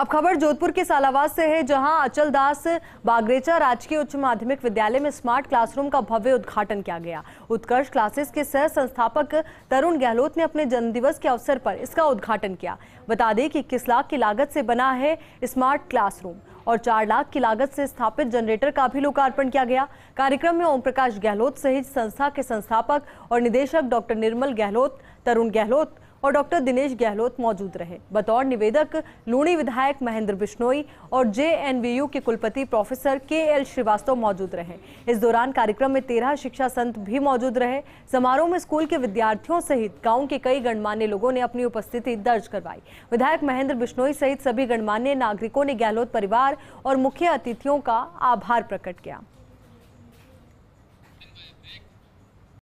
अब खबर जोधपुर के सालावास से है जहां अचल दास बागरेचा राजकीय उच्च माध्यमिक विद्यालय में स्मार्ट क्लासरूम का भव्य उद्घाटन किया गया उत्कर्ष क्लासेस के सह संस्थापक तरुण गहलोत ने अपने जन्मदिवस के अवसर पर इसका उद्घाटन किया बता दें कि इक्कीस लाख की लागत से बना है स्मार्ट क्लासरूम और चार लाख की लागत से स्थापित जनरेटर का भी लोकार्पण किया गया कार्यक्रम में ओम प्रकाश गहलोत सहित संस्था के संस्थापक और निदेशक डॉक्टर निर्मल गहलोत तरुण गहलोत और डॉक्टर दिनेश गहलोत मौजूद रहे बतौर निवेदक लूणी विधायक महेंद्र बिश्नोई और जे के कुलपति प्रोफेसर के एल श्रीवास्तव मौजूद रहे इस दौरान कार्यक्रम में तेरह शिक्षा संत भी मौजूद रहे समारोह में स्कूल के विद्यार्थियों सहित गाँव के कई गणमान्य लोगों ने अपनी उपस्थिति दर्ज करवाई विधायक महेंद्र बिश्नोई सहित सभी गणमान्य नागरिकों ने गहलोत परिवार और मुख्य अतिथियों का आभार प्रकट किया